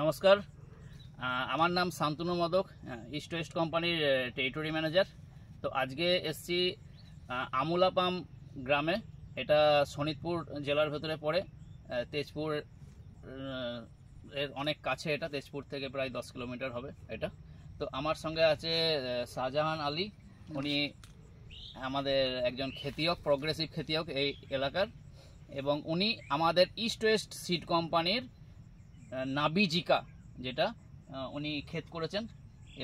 নমস্কার আমার নাম শান্তনু মদক ইস্ট ওয়েস্ট কোম্পানির টেরিটরি ম্যানেজার তো আজকে এসছি আমুলাপাম গ্রামে এটা শোনিতপুর জেলার ভেতরে পড়ে তেজপুর এর অনেক কাছে এটা তেজপুর থেকে প্রায় দশ কিলোমিটার হবে এটা তো আমার সঙ্গে আছে শাহজাহান আলী উনি আমাদের একজন খেতিয়ক প্রগ্রেসিভ খেতিয়ক এই এলাকার এবং উনি আমাদের ইস্ট ওয়েস্ট সিড কোম্পানির নাবিজিকা যেটা উনি ক্ষেত করেছেন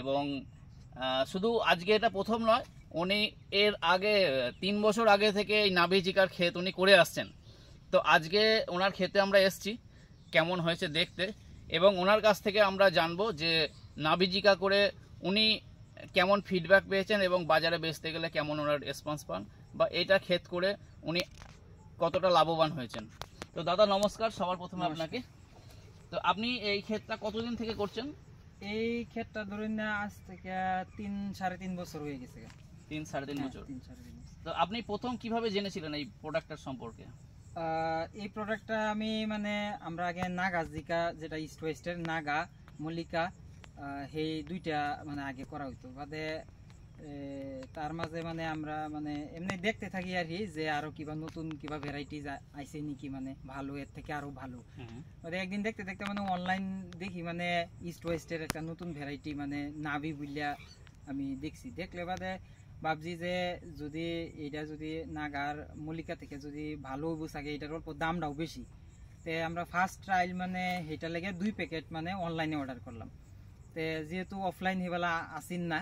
এবং শুধু আজকে এটা প্রথম নয় উনি এর আগে তিন বছর আগে থেকে এই নাভিজিকার ক্ষেত উনি করে আসছেন তো আজকে ওনার ক্ষেতে আমরা এসছি কেমন হয়েছে দেখতে এবং ওনার কাছ থেকে আমরা জানবো যে নাভিজিকা করে উনি কেমন ফিডব্যাক পেয়েছেন এবং বাজারে বেচতে গেলে কেমন ওনার রেসপন্স পান বা এটা ক্ষেত করে উনি কতটা লাভবান হয়েছেন তো দাদা নমস্কার সবার প্রথমে আপনাকে তো আপনি এই ক্ষেতটা কতদিন থেকে করছেন এই ক্ষেতটা ধরেন না আজ থেকে তিন সাড়ে তিন বছর হয়ে গেছে হ্যাঁ, তিন সাড়ে তিন বছর তো আপনি প্রথম কিভাবে জেনেছিলেন এই প্রোডাক্টটার সম্পর্কে এই প্রোডাক্টটা আমি মানে আমরা আগে নাগা জিকা যেটা ইস্ট ওয়েস্টের নাগা মল্লিকা সেই দুইটা মানে আগে করা হইতো বাদে তার মাঝে মানে আমরা মানে এমনি দেখতে থাকি আর কি যে আরো কিবা নতুন কিবা ভ্যারাইটিজ আইছে নাকি মানে ভালো এর থেকে আরো ভালো মানে একদিন দেখতে দেখতে মানে অনলাইন দেখি মানে ইস্ট ওয়েস্টের একটা নতুন ভ্যারাইটি মানে নাভি বুলিয়া আমি দেখছি দেখলে বাদে ভাবছি যে যদি এটা যদি নাগার মল্লিকা থেকে যদি ভালো হইব চাগে এটার অল্প দামটাও বেশি তে আমরা ফার্স্ট ট্রায়াল মানে সেটা লেগে দুই প্যাকেট মানে অনলাইনে অর্ডার করলাম তে যেহেতু অফলাইন সেবেলা আসিন না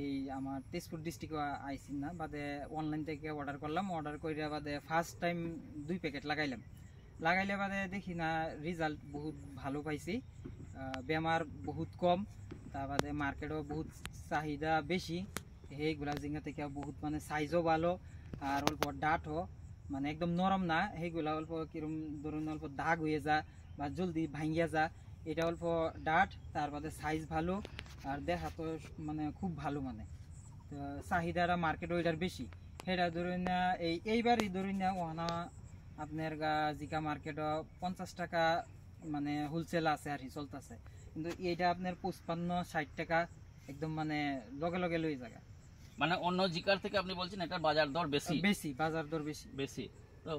এই আমার তেজপুর ডিস্ট্রিক্টে আইসি না বাদে অনলাইন থেকে অর্ডার করলাম অর্ডার করে বাদে ফার্স্ট টাইম দুই প্যাকেট লাগাইলাম লাগাইলে বাদে দেখি না রেজাল্ট বহুত ভালো পাইছি বেমার বহুত কম তার বাদে মার্কেটও বহুত চাহিদা বেশি সেইগুলা জিঙ্গা থেকে বহুত মানে সাইজও ভালো আর অল্প ডাটও মানে একদম নরম না সেইগুলা অল্প কিরম ধরুন অল্প দাগ হয়ে যা বা জলদি ভাঙিয়া যা এটা অল্প ডাঠ তার বাদে সাইজ ভালো আর দেখা তো মানে খুব ভালো মানে চাহিদারা মার্কেট ওইটার বেশি সেটা ধরুন না এই এইবার ধরুন না ওহানা আপনার গা জিকা মার্কেট পঞ্চাশ টাকা মানে হোলসেল আছে আর কি আছে কিন্তু এইটা আপনার পঁচপান্ন ষাট টাকা একদম মানে লগে লগে লই জায়গা মানে অন্য জিকার থেকে আপনি বলছেন এটা বাজার দর বেশি বেশি বাজার দর বেশি বেশি তো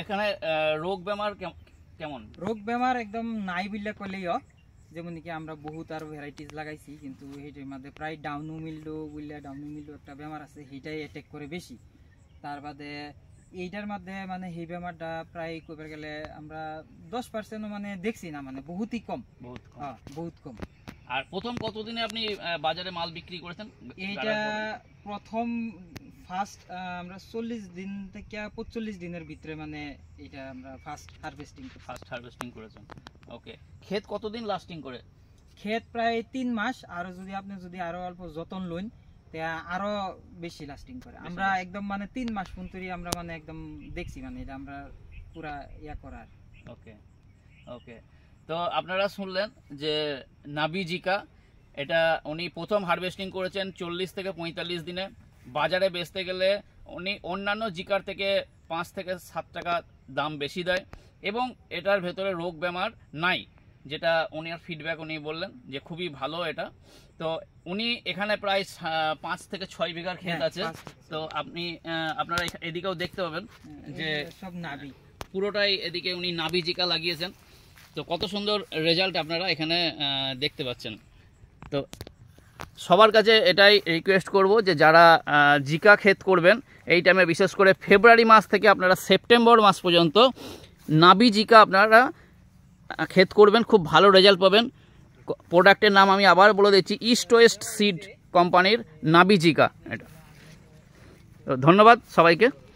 এখানে রোগ বেমার কেমন রোগ বেমার একদম নাই বললে কলেই হয় যেমন কি আমরা বহুত আর ভ্যারাইটিস লাগাইছি কিন্তু সেইটার মধ্যে প্রায় ডাউনু মিল্ডো বুঝলে ডাউনু মিল্ডো একটা বেমার আছে সেইটাই অ্যাটেক করে বেশি তার বাদে এইটার মধ্যে মানে সেই বেমারটা প্রায় কবে গেলে আমরা দশ পার্সেন্ট মানে দেখছি না মানে বহুতই কম বহুত হ্যাঁ বহুত কম আর প্রথম কতদিনে আপনি বাজারে মাল বিক্রি করেছেন এইটা প্রথম ফার্স্ট uh, আমরা চল্লিশ দিন থেকে পঁচল্লিশ দিনের ভিতরে মানে এটা আমরা ফার্স্ট হারভেস্টিং ফার্স্ট হারভেস্টিং করেছেন ওকে ক্ষেত কতদিন লাস্টিং করে ক্ষেত প্রায় তিন মাস আর যদি আপনি যদি আরো অল্প যতন লইন আরো বেশি লাস্টিং করে আমরা একদম মানে তিন মাস পর্যন্ত আমরা মানে একদম দেখছি মানে এটা আমরা পুরা ইয়া করার ওকে ওকে তো আপনারা শুনলেন যে নাবিজিকা এটা উনি প্রথম হারভেস্টিং করেছেন চল্লিশ থেকে পঁয়তাল্লিশ দিনে বাজারে বেচতে গেলে উনি অন্যান্য জিকার থেকে পাঁচ থেকে সাত টাকা দাম বেশি দেয় এবং এটার ভেতরে রোগ ব্যামার নাই যেটা উনি আর ফিডব্যাক উনি বললেন যে খুবই ভালো এটা তো উনি এখানে প্রায় পাঁচ থেকে ছয় বিঘার ক্ষেত হ্যাঁ, আছে তো আপনি আপনারা এদিকেও দেখতে পাবেন যে সব নাবি পুরোটাই এদিকে উনি নাবি জিকা লাগিয়েছেন তো কত সুন্দর রেজাল্ট আপনারা এখানে দেখতে পাচ্ছেন তো সবার কাছে এটাই রিকোয়েস্ট করব যে যারা জিকা ক্ষেত করবেন এই টাইমে বিশেষ করে ফেব্রুয়ারি মাস থেকে আপনারা সেপ্টেম্বর মাস পর্যন্ত নাবি জিকা আপনারা ক্ষেত করবেন খুব ভালো রেজাল্ট পাবেন প্রোডাক্টের নাম আমি আবার বলে দিচ্ছি ইস্ট ওয়েস্ট সিড কোম্পানির নাবি জিকা এটা ধন্যবাদ সবাইকে